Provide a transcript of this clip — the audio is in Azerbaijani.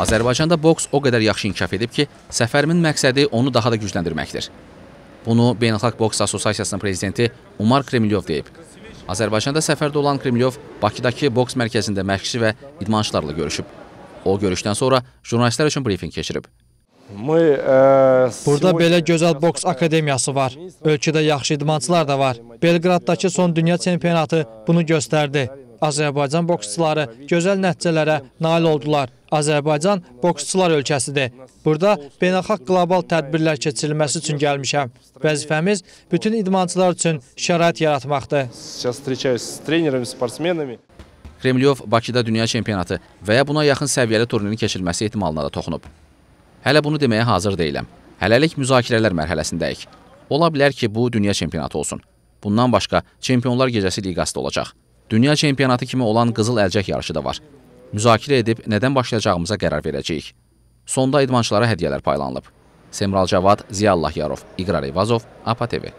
Azərbaycanda boks o qədər yaxşı inkişaf edib ki, səfərimin məqsədi onu daha da gücləndirməkdir. Bunu Beynəlxalq Boks Assosiasiyasının prezidenti Umar Kremlyov deyib. Azərbaycanda səfərdə olan Kremlyov Bakıdakı boks mərkəzində məşqçi və idmançılarla görüşüb. O görüşdən sonra jurnalistlər üçün brifing keçirib. E, Burada belə gözəl boks akademiyası var. Ölkədə yaxşı idmançılar da var. Belqraddakı son dünya çempionatı bunu göstərdi. Azərbaycan boksçıları gözəl nəticələrə nail oldular. Azərbaycan boksçular ölkəsidir. Burada beynəlxalq qlobal tədbirlər keçirilməsi üçün gəlmişəm. Vəzifəmiz bütün idmançılar üçün şərait yaratmaqdır. Kremlyov Bakıda dünya çempionatı və ya buna yaxın səviyyəli turnirin keçirilməsi ehtimalına da toxunub. Hələ bunu deməyə hazır deyiləm. Hələlik müzakirələr mərhələsindəyik. Ola bilər ki, bu dünya çempionatı olsun. Bundan başqa Çempionlar Gecəsi liqası da olacaq. Dünya çempionatı kimi olan qızıl əlcək yarışı da var müzakirə edib nədən başlayacağımıza qərar verəcəyik. Sonda idmançılara hədiyyələr paylanılıb. Semral Cavad, Ziya Allahyarov, İqrar Eyvazov, APA TV.